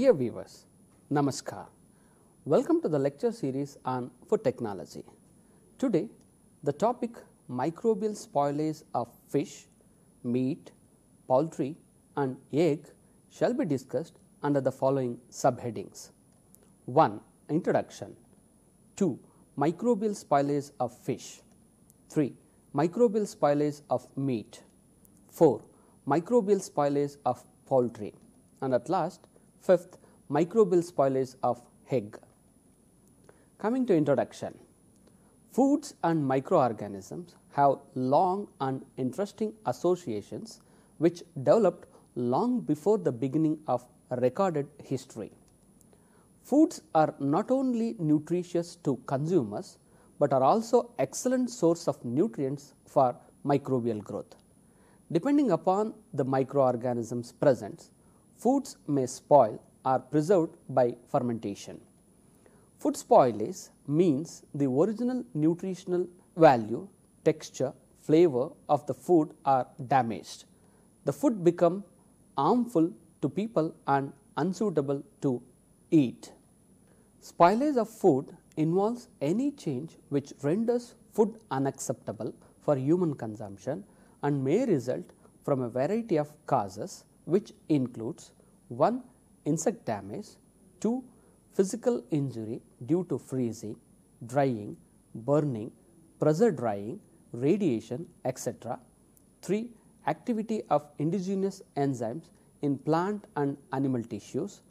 Dear viewers, Namaskar. Welcome to the lecture series on food technology. Today, the topic microbial spoilage of fish, meat, poultry and egg shall be discussed under the following subheadings. 1. Introduction 2. Microbial spoilage of fish 3. Microbial spoilage of meat 4. Microbial spoilage of poultry and at last Fifth, microbial spoilage of hig. Coming to introduction, foods and microorganisms have long and interesting associations which developed long before the beginning of recorded history. Foods are not only nutritious to consumers, but are also excellent source of nutrients for microbial growth. Depending upon the microorganisms present, foods may spoil are preserved by fermentation. Food spoilage means the original nutritional value, texture, flavor of the food are damaged. The food become harmful to people and unsuitable to eat. Spoilage of food involves any change which renders food unacceptable for human consumption and may result from a variety of causes which includes 1 insect damage, 2 physical injury due to freezing, drying, burning, pressure drying, radiation etc. 3. Activity of indigenous enzymes in plant and animal tissues.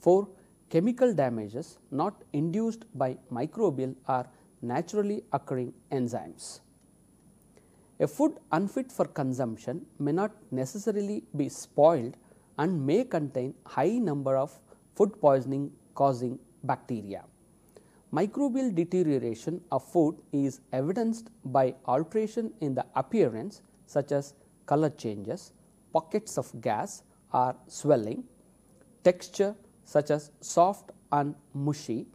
4. Chemical damages not induced by microbial or naturally occurring enzymes. A food unfit for consumption may not necessarily be spoiled and may contain high number of food poisoning causing bacteria. Microbial deterioration of food is evidenced by alteration in the appearance such as color changes, pockets of gas or swelling, texture such as soft and mushy,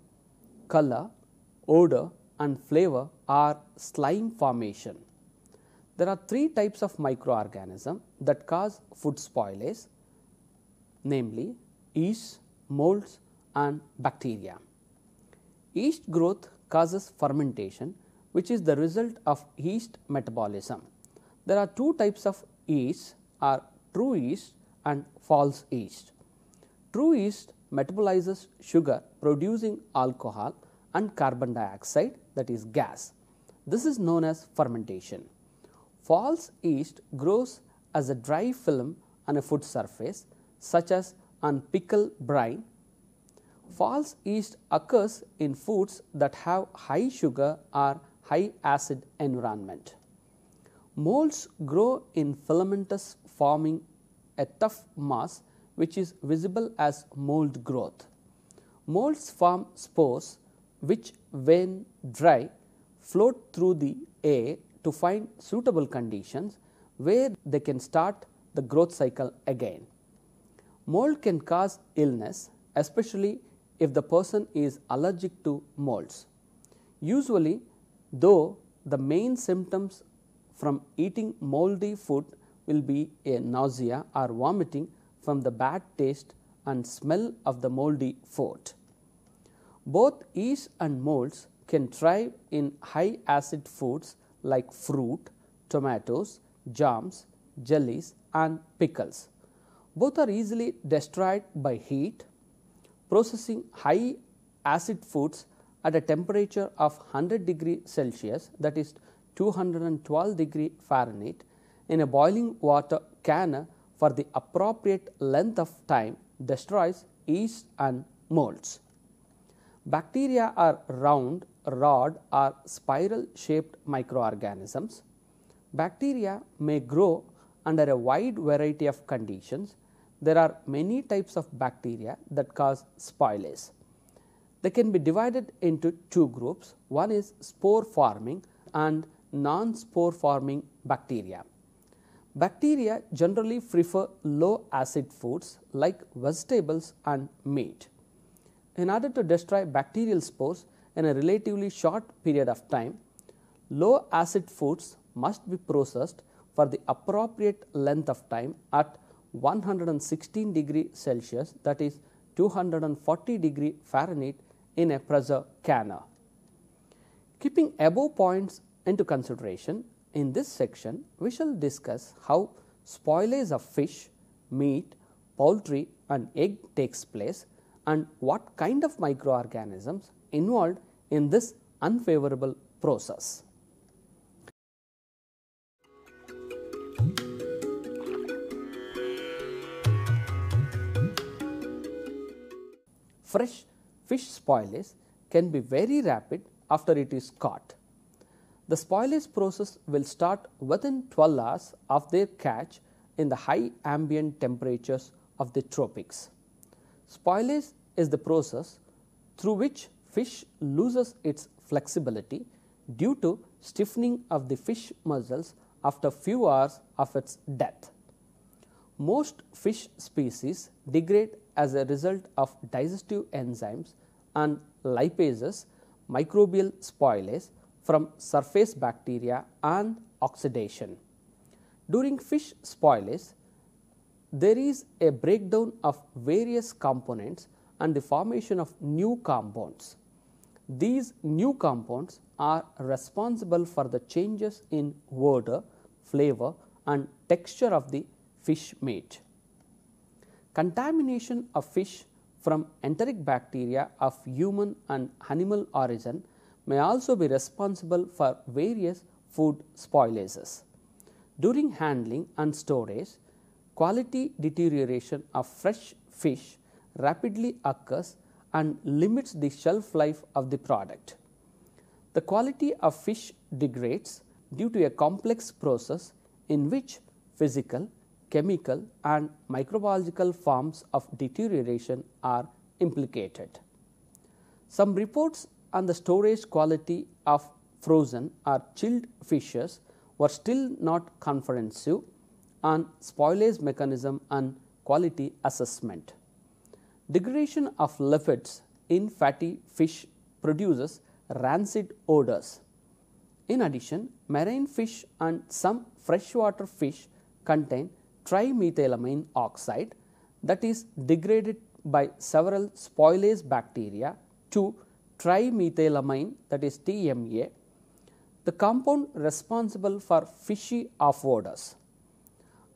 color, odor and flavor or slime formation. There are three types of microorganism that cause food spoilage namely yeast, molds and bacteria. Yeast growth causes fermentation which is the result of yeast metabolism. There are two types of yeast are true yeast and false yeast. True yeast metabolizes sugar producing alcohol and carbon dioxide that is gas. This is known as fermentation. False yeast grows as a dry film on a food surface such as on pickle brine. False yeast occurs in foods that have high sugar or high acid environment. Molds grow in filamentous forming a tough mass which is visible as mold growth. Molds form spores which when dry float through the air to find suitable conditions where they can start the growth cycle again. Mold can cause illness especially if the person is allergic to molds. Usually though the main symptoms from eating moldy food will be a nausea or vomiting from the bad taste and smell of the moldy food. Both yeast and molds can thrive in high acid foods like fruit, tomatoes, jams, jellies and pickles. Both are easily destroyed by heat. Processing high acid foods at a temperature of 100 degree Celsius that is 212 degree Fahrenheit in a boiling water can for the appropriate length of time destroys yeast and molds. Bacteria are round rod are spiral shaped microorganisms. Bacteria may grow under a wide variety of conditions. There are many types of bacteria that cause spoilage. They can be divided into two groups. One is spore forming and non spore forming bacteria. Bacteria generally prefer low acid foods like vegetables and meat. In order to destroy bacterial spores, in a relatively short period of time, low acid foods must be processed for the appropriate length of time at 116 degree Celsius that is 240 degree Fahrenheit in a pressure canner. Keeping above points into consideration, in this section we shall discuss how spoilage of fish, meat, poultry and egg takes place and what kind of microorganisms involved in this unfavorable process. Fresh fish spoilage can be very rapid after it is caught. The spoilage process will start within 12 hours of their catch in the high ambient temperatures of the tropics. Spoilage is the process through which fish loses its flexibility due to stiffening of the fish muscles after few hours of its death. Most fish species degrade as a result of digestive enzymes and lipases, microbial spoilage from surface bacteria and oxidation. During fish spoilage, there is a breakdown of various components and the formation of new compounds. These new compounds are responsible for the changes in odor, flavor and texture of the fish meat. Contamination of fish from enteric bacteria of human and animal origin may also be responsible for various food spoilages. During handling and storage, quality deterioration of fresh fish rapidly occurs and limits the shelf life of the product. The quality of fish degrades due to a complex process in which physical, chemical and microbiological forms of deterioration are implicated. Some reports on the storage quality of frozen or chilled fishes were still not comprehensive on spoilage mechanism and quality assessment. Degradation of lipids in fatty fish produces rancid odors. In addition, marine fish and some freshwater fish contain trimethylamine oxide that is degraded by several spoilage bacteria to trimethylamine that is TMA, the compound responsible for fishy off odors.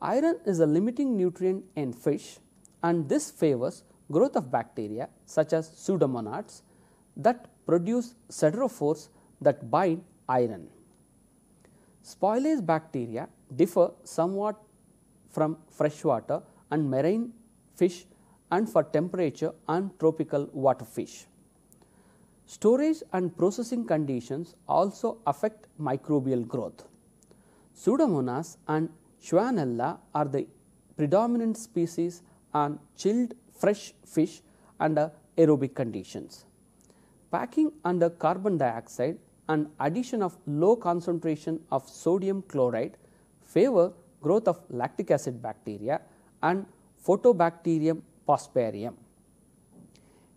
Iron is a limiting nutrient in fish and this favors growth of bacteria such as pseudomonads that produce siderophores that bind iron. Spoilage bacteria differ somewhat from freshwater and marine fish and for temperature and tropical water fish. Storage and processing conditions also affect microbial growth. Pseudomonas and Schwanella are the predominant species and chilled fresh fish under aerobic conditions. Packing under carbon dioxide and addition of low concentration of sodium chloride favor growth of lactic acid bacteria and photobacterium Prosperium.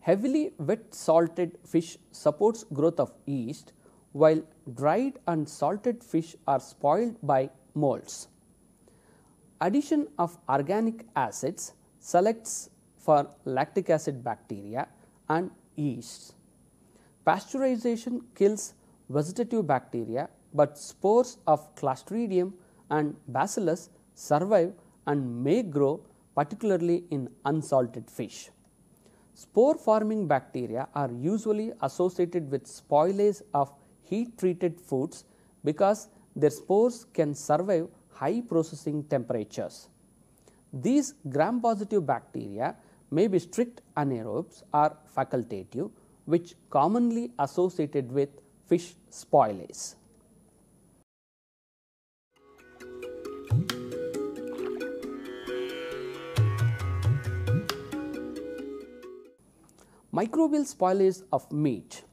Heavily wet salted fish supports growth of yeast, while dried and salted fish are spoiled by molds. Addition of organic acids selects for lactic acid bacteria and yeasts. Pasteurization kills vegetative bacteria, but spores of Clostridium and Bacillus survive and may grow particularly in unsalted fish. Spore forming bacteria are usually associated with spoilage of heat treated foods because their spores can survive high processing temperatures. These gram positive bacteria may be strict anaerobes or facultative which commonly associated with fish spoilage. Microbial spoilage of meat.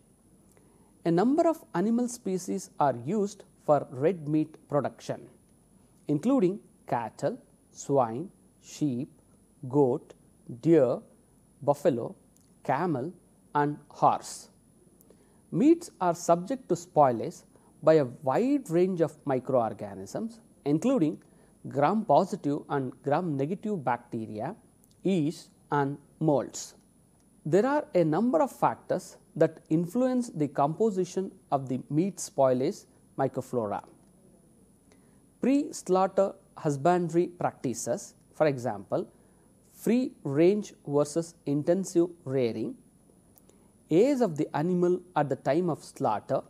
A number of animal species are used for red meat production, including cattle, swine, sheep, goat, deer, buffalo, camel and horse. Meats are subject to spoilage by a wide range of microorganisms including gram positive and gram negative bacteria, yeast and molds. There are a number of factors that influence the composition of the meat spoilage microflora. Pre slaughter husbandry practices, for example, free range versus intensive rearing, age of the animal at the time of slaughter,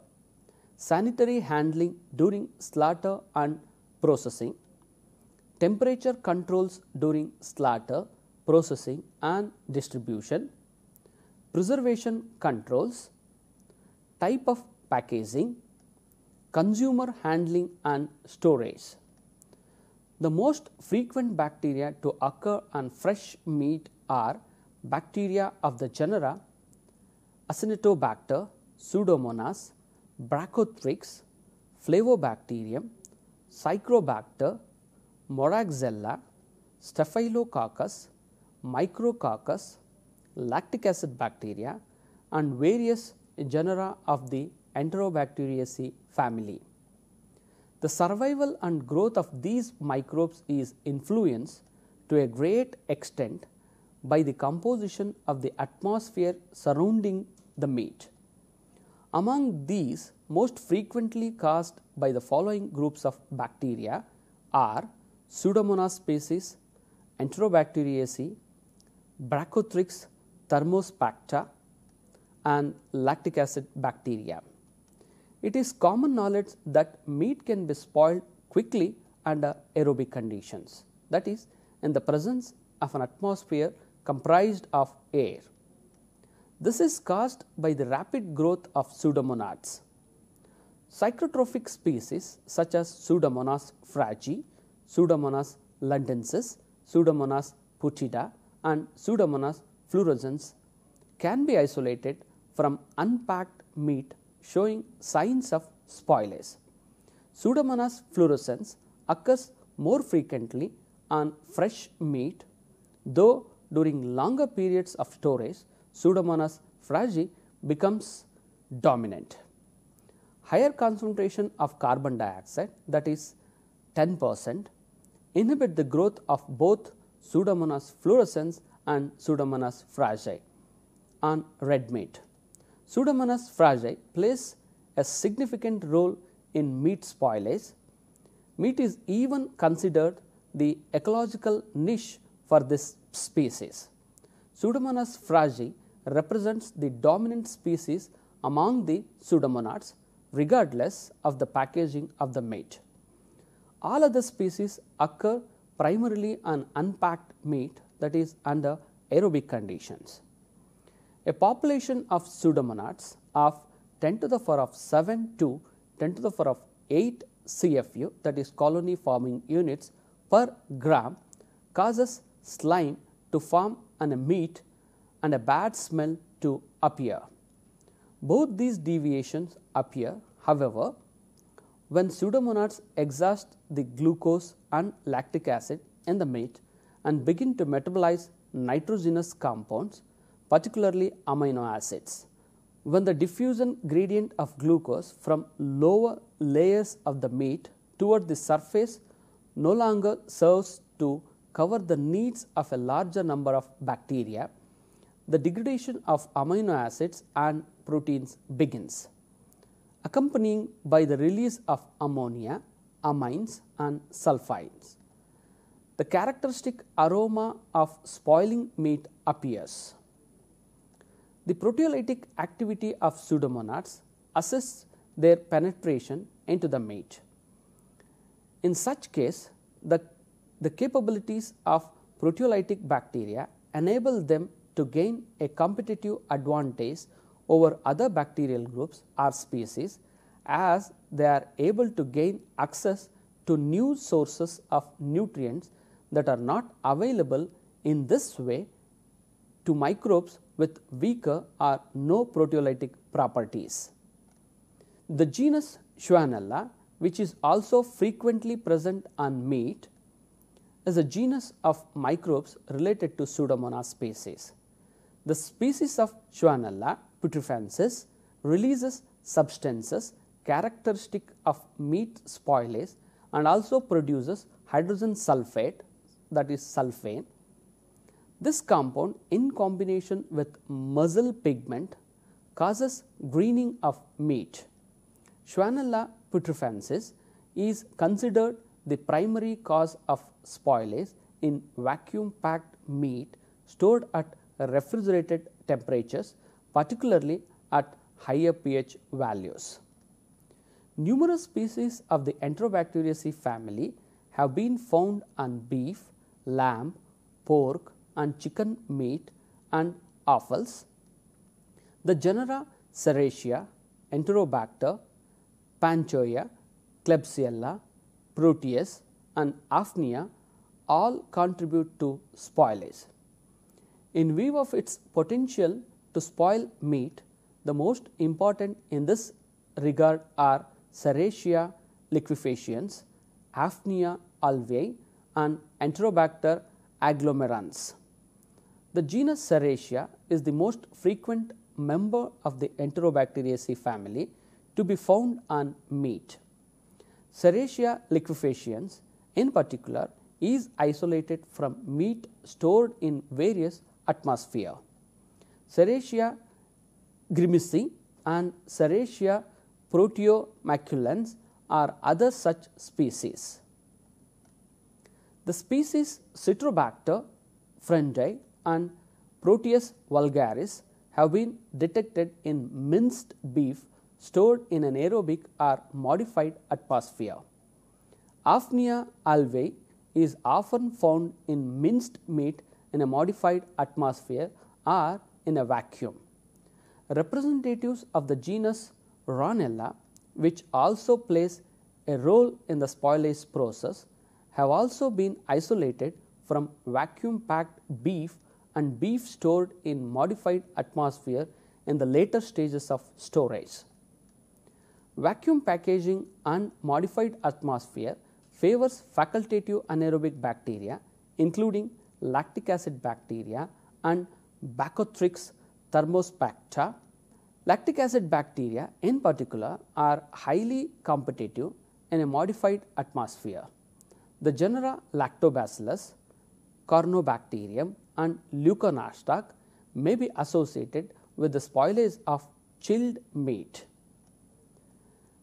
sanitary handling during slaughter and processing, temperature controls during slaughter, processing and distribution, preservation controls, type of packaging, consumer handling and storage. The most frequent bacteria to occur on fresh meat are bacteria of the genera Acinetobacter, Pseudomonas, Brachythrix, Flavobacterium, Cycrobacter, Moraxella, Staphylococcus, Micrococcus, lactic acid bacteria and various genera of the Enterobacteriaceae family. The survival and growth of these microbes is influenced to a great extent by the composition of the atmosphere surrounding the meat. Among these, most frequently caused by the following groups of bacteria are Pseudomonas species, Enterobacteriaceae, Brachythrix thermospacta, and lactic acid bacteria. It is common knowledge that meat can be spoiled quickly under aerobic conditions that is in the presence of an atmosphere comprised of air. This is caused by the rapid growth of pseudomonads. Psychotrophic species such as Pseudomonas fragi, Pseudomonas lundensis, Pseudomonas putida and Pseudomonas fluorescens can be isolated from unpacked meat showing signs of spoilage. Pseudomonas fluorescens occurs more frequently on fresh meat, though during longer periods of storage, Pseudomonas fragi becomes dominant. Higher concentration of carbon dioxide that is 10 percent inhibit the growth of both Pseudomonas fluorescens and Pseudomonas fragi on red meat. Pseudomonas fragi plays a significant role in meat spoilage. Meat is even considered the ecological niche for this species. Pseudomonas fragi represents the dominant species among the pseudomonads regardless of the packaging of the meat. All other species occur primarily on unpacked meat that is under aerobic conditions. A population of pseudomonads of 10 to the power of 7 to 10 to the power of 8 CFU that is colony forming units per gram causes slime to form and a meat and a bad smell to appear. Both these deviations appear however, when pseudomonads exhaust the glucose and lactic acid in the meat and begin to metabolize nitrogenous compounds particularly amino acids. When the diffusion gradient of glucose from lower layers of the meat toward the surface no longer serves to cover the needs of a larger number of bacteria, the degradation of amino acids and proteins begins, accompanying by the release of ammonia, amines and sulfides. The characteristic aroma of spoiling meat appears. The proteolytic activity of pseudomonads assess their penetration into the mate. In such case, the, the capabilities of proteolytic bacteria enable them to gain a competitive advantage over other bacterial groups or species as they are able to gain access to new sources of nutrients that are not available in this way to microbes with weaker or no proteolytic properties. The genus Schwanella, which is also frequently present on meat, is a genus of microbes related to Pseudomonas species. The species of Schwanella putrefacens releases substances characteristic of meat spoilage and also produces hydrogen sulfate that is sulfane this compound in combination with muzzle pigment causes greening of meat. Schwanella putrefacens is considered the primary cause of spoilage in vacuum packed meat stored at refrigerated temperatures particularly at higher pH values. Numerous species of the Enterobacteriaceae family have been found on beef, lamb, pork, and chicken meat and offals. The genera Serratia, Enterobacter, Panchoia, Klebsiella, Proteus and Afnia all contribute to spoilage. In view of its potential to spoil meat, the most important in this regard are Serratia liquefaciens, Afnia alvei, and Enterobacter agglomerans. The genus Serratia is the most frequent member of the Enterobacteriaceae family to be found on meat. Serratia liquefaciens in particular is isolated from meat stored in various atmosphere. Serratia grimisi and Serratia proteomaculans are other such species. The species Citrobacter freundii and Proteus vulgaris have been detected in minced beef stored in an aerobic or modified atmosphere. Afnia alvei is often found in minced meat in a modified atmosphere or in a vacuum. Representatives of the genus Ronella, which also plays a role in the spoilage process, have also been isolated from vacuum packed beef and beef stored in modified atmosphere in the later stages of storage. Vacuum packaging and modified atmosphere favors facultative anaerobic bacteria including lactic acid bacteria and Bacillus thermospacta. Lactic acid bacteria in particular are highly competitive in a modified atmosphere. The genera Lactobacillus, Cornobacterium, and leucan may be associated with the spoilage of chilled meat.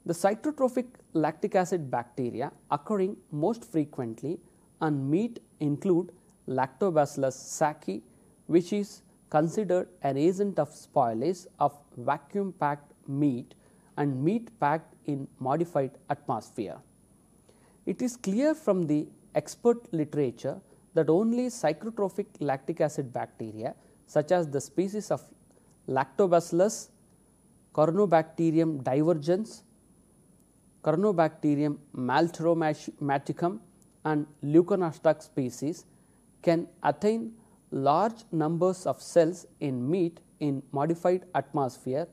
The cytotrophic lactic acid bacteria occurring most frequently on meat include Lactobacillus sacchi, which is considered an agent of spoilage of vacuum packed meat and meat packed in modified atmosphere. It is clear from the expert literature that only psychotrophic lactic acid bacteria such as the species of Lactobacillus, Cornobacterium divergens, Cornobacterium maltromaticum and Leuconostoc species can attain large numbers of cells in meat in modified atmosphere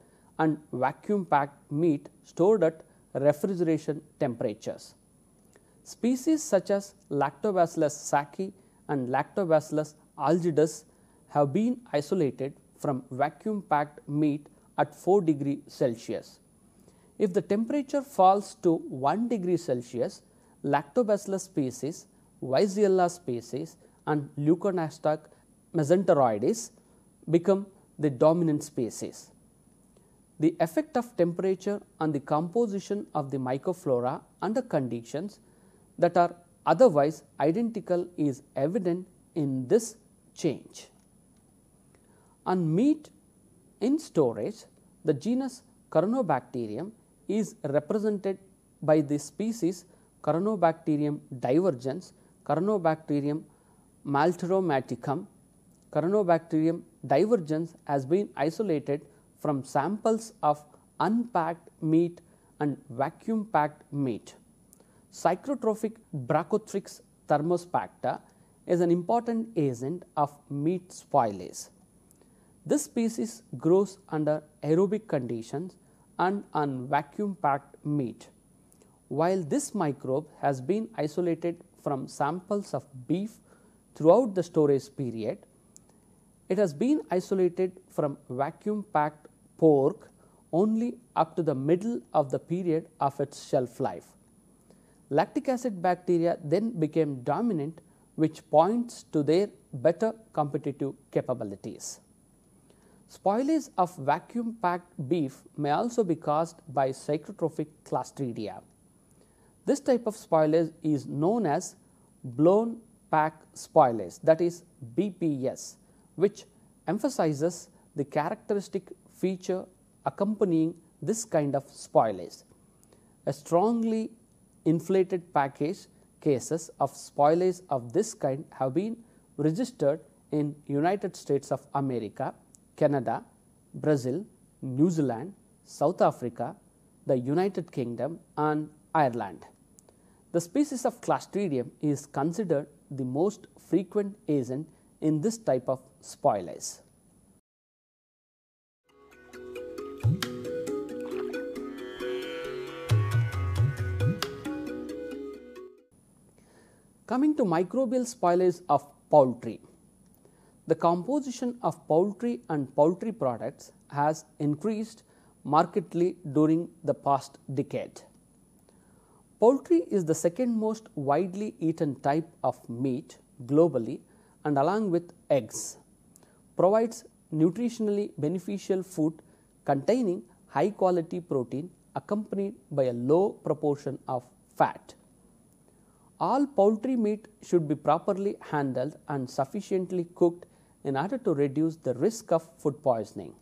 and vacuum packed meat stored at refrigeration temperatures. Species such as Lactobacillus sacchi and Lactobacillus algidus have been isolated from vacuum packed meat at 4 degree Celsius. If the temperature falls to 1 degree Celsius, Lactobacillus species, Weissella species and Leuconostoc mesenteroides become the dominant species. The effect of temperature on the composition of the microflora under conditions that are Otherwise, identical is evident in this change. On meat in storage, the genus Corynebacterium is represented by the species Corynebacterium divergens, Corynebacterium malteromaticum. Corynebacterium divergens has been isolated from samples of unpacked meat and vacuum packed meat. Psychrotrophic Brachythrix thermospacta is an important agent of meat spoilage. This species grows under aerobic conditions and on vacuum packed meat. While this microbe has been isolated from samples of beef throughout the storage period, it has been isolated from vacuum packed pork only up to the middle of the period of its shelf life lactic acid bacteria then became dominant which points to their better competitive capabilities. Spoilage of vacuum packed beef may also be caused by psychotrophic Clostridia. This type of spoilage is known as blown pack spoilage that is BPS which emphasizes the characteristic feature accompanying this kind of spoilage. A strongly inflated package cases of spoilage of this kind have been registered in United States of America, Canada, Brazil, New Zealand, South Africa, the United Kingdom and Ireland. The species of Clostridium is considered the most frequent agent in this type of spoilage. Coming to microbial spoilage of poultry. The composition of poultry and poultry products has increased markedly during the past decade. Poultry is the second most widely eaten type of meat globally and along with eggs provides nutritionally beneficial food containing high quality protein accompanied by a low proportion of fat all poultry meat should be properly handled and sufficiently cooked in order to reduce the risk of food poisoning.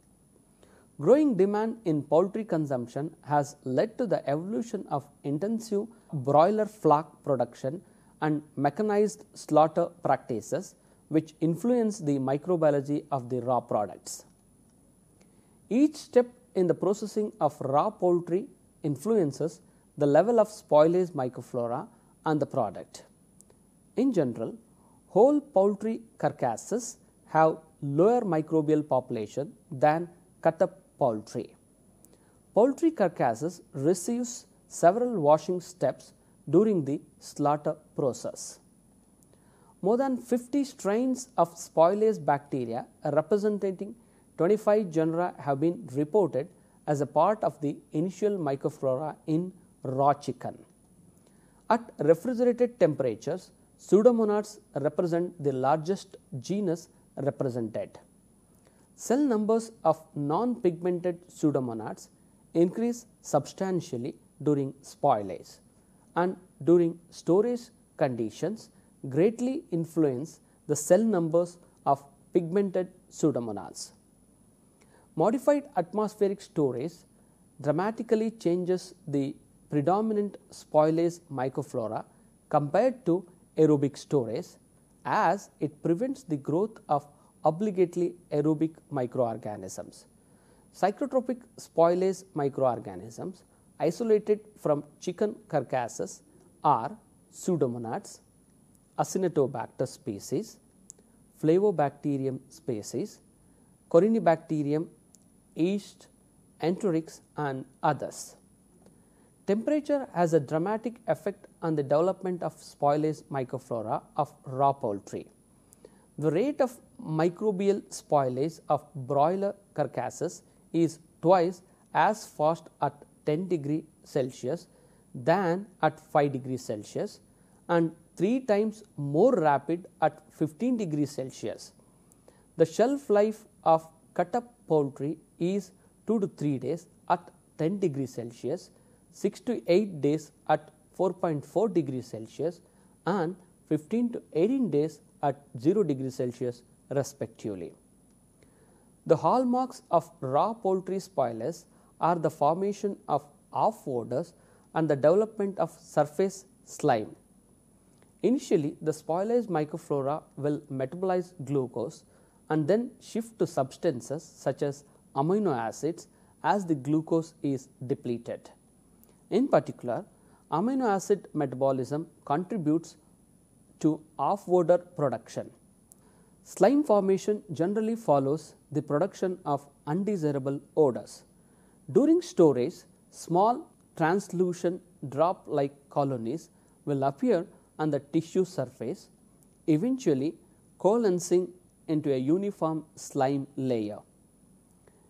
Growing demand in poultry consumption has led to the evolution of intensive broiler flock production and mechanized slaughter practices which influence the microbiology of the raw products. Each step in the processing of raw poultry influences the level of spoilage microflora and the product. In general, whole poultry carcasses have lower microbial population than cut up poultry. Poultry carcasses receives several washing steps during the slaughter process. More than 50 strains of spoilage bacteria representing 25 genera have been reported as a part of the initial microflora in raw chicken. At refrigerated temperatures, pseudomonads represent the largest genus represented. Cell numbers of non-pigmented pseudomonads increase substantially during spoilage and during storage conditions greatly influence the cell numbers of pigmented pseudomonads. Modified atmospheric storage dramatically changes the predominant spoilage microflora compared to aerobic storage as it prevents the growth of obligately aerobic microorganisms. Psychotropic spoilage microorganisms isolated from chicken carcasses are pseudomonads, acinetobacter species, flavobacterium species, corinibacterium, yeast, enterics and others. Temperature has a dramatic effect on the development of spoilage microflora of raw poultry. The rate of microbial spoilage of broiler carcasses is twice as fast at 10 degree Celsius than at 5 degree Celsius and 3 times more rapid at 15 degree Celsius. The shelf life of cut up poultry is 2 to 3 days at 10 degree Celsius 6 to 8 days at 4.4 degree Celsius and 15 to 18 days at 0 degree Celsius respectively. The hallmarks of raw poultry spoilers are the formation of off odors and the development of surface slime. Initially, the spoilage microflora will metabolize glucose and then shift to substances such as amino acids as the glucose is depleted. In particular, amino acid metabolism contributes to off-odor production. Slime formation generally follows the production of undesirable odors. During storage, small translucent drop like colonies will appear on the tissue surface, eventually coalescing into a uniform slime layer.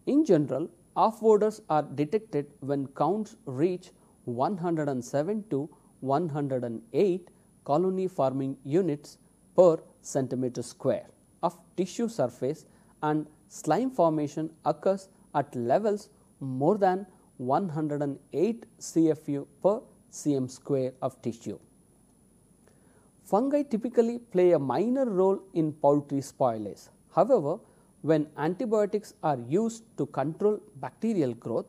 In general, off odors are detected when counts reach 107 to 108 colony forming units per centimeter square of tissue surface and slime formation occurs at levels more than 108 CFU per cm square of tissue. Fungi typically play a minor role in poultry spoilage. However, when antibiotics are used to control bacterial growth,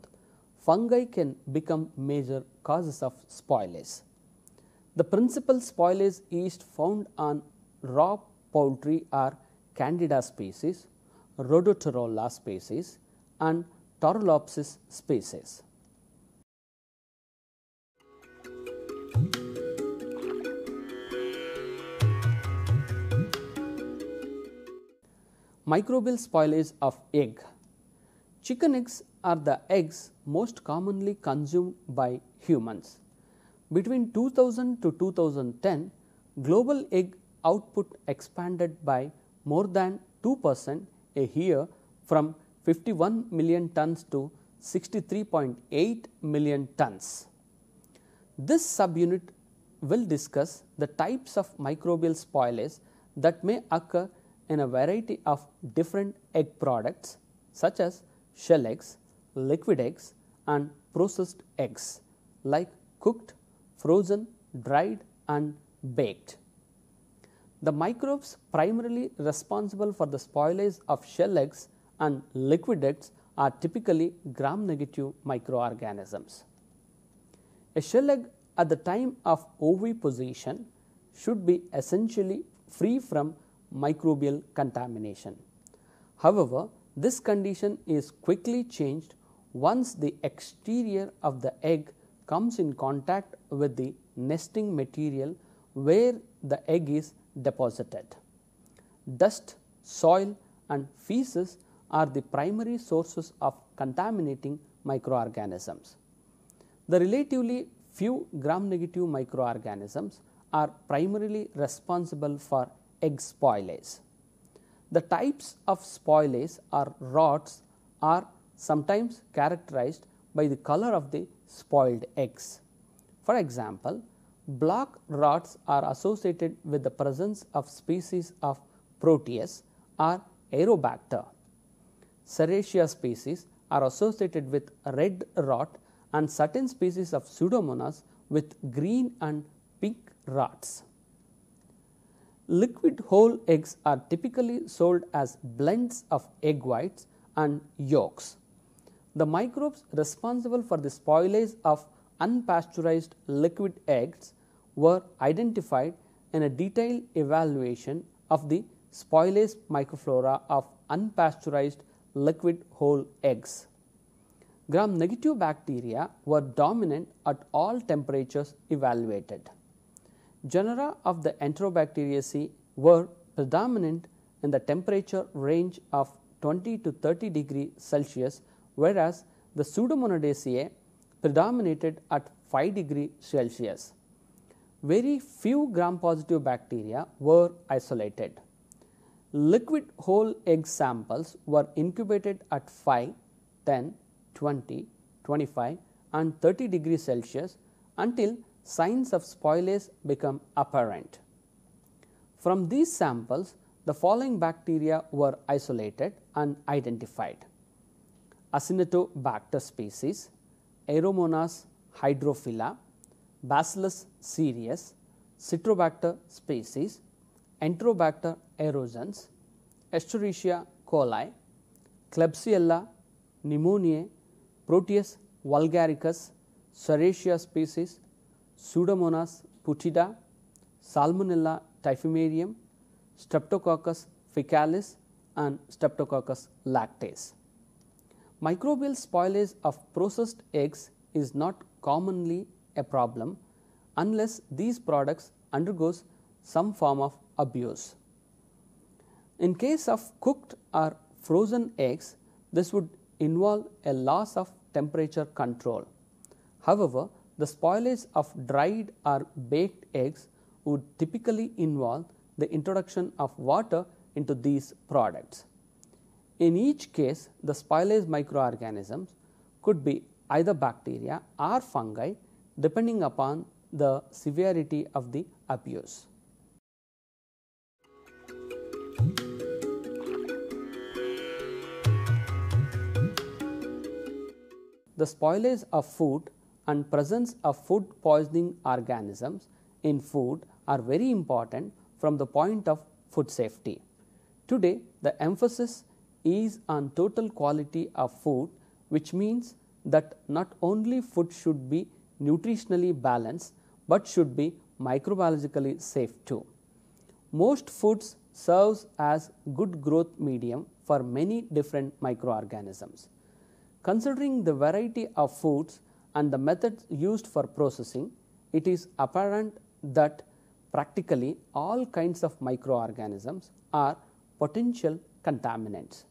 fungi can become major causes of spoilage. The principal spoilage yeast found on raw poultry are Candida species, Rhodotorula species and Torolopsis species. Microbial spoilage of egg. Chicken eggs are the eggs most commonly consumed by humans. Between 2000 to 2010, global egg output expanded by more than 2 percent a year from 51 million tons to 63.8 million tons. This subunit will discuss the types of microbial spoilage that may occur in a variety of different egg products such as shell eggs, liquid eggs and processed eggs like cooked, frozen, dried and baked. The microbes primarily responsible for the spoilage of shell eggs and liquid eggs are typically gram negative microorganisms. A shell egg at the time of oviposition should be essentially free from microbial contamination. However, this condition is quickly changed once the exterior of the egg comes in contact with the nesting material where the egg is deposited. Dust, soil and feces are the primary sources of contaminating microorganisms. The relatively few gram negative microorganisms are primarily responsible for egg spoilage. The types of spoilage are rots are sometimes characterized by the color of the spoiled eggs. For example, black rots are associated with the presence of species of Proteus or Aerobacter. Serratia species are associated with red rot and certain species of Pseudomonas with green and pink rots. Liquid whole eggs are typically sold as blends of egg whites and yolks. The microbes responsible for the spoilage of unpasteurized liquid eggs were identified in a detailed evaluation of the spoilage microflora of unpasteurized liquid whole eggs. Gram negative bacteria were dominant at all temperatures evaluated. Genera of the Enterobacteriaceae were predominant in the temperature range of 20 to 30 degrees Celsius whereas the Pseudomonadaceae predominated at 5 degree Celsius. Very few gram positive bacteria were isolated. Liquid whole egg samples were incubated at 5, 10, 20, 25 and 30 degree Celsius until signs of spoilage become apparent. From these samples, the following bacteria were isolated and identified. Acinetobacter species, Aeromonas hydrophila, Bacillus cereus, Citrobacter species, Enterobacter aerogens, Escherichia coli, Klebsiella pneumoniae, Proteus vulgaricus, Serratia species, Pseudomonas putida, Salmonella typhimurium, Streptococcus faecalis and Streptococcus lactase. Microbial spoilage of processed eggs is not commonly a problem unless these products undergoes some form of abuse. In case of cooked or frozen eggs, this would involve a loss of temperature control. However, the spoilage of dried or baked eggs would typically involve the introduction of water into these products. In each case, the spoilage microorganisms could be either bacteria or fungi depending upon the severity of the abuse. The spoilage of food and presence of food poisoning organisms in food are very important from the point of food safety. Today, the emphasis is on total quality of food which means that not only food should be nutritionally balanced, but should be microbiologically safe too. Most foods serves as good growth medium for many different microorganisms. Considering the variety of foods and the methods used for processing, it is apparent that practically all kinds of microorganisms are potential contaminants.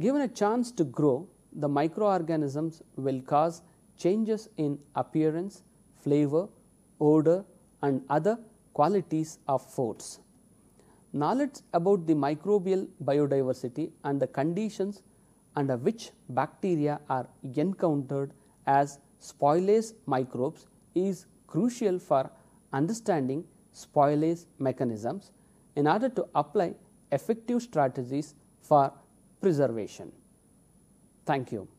Given a chance to grow, the microorganisms will cause changes in appearance, flavor, odor and other qualities of foods. Knowledge about the microbial biodiversity and the conditions under which bacteria are encountered as spoilage microbes is crucial for understanding spoilage mechanisms in order to apply effective strategies for preservation. Thank you.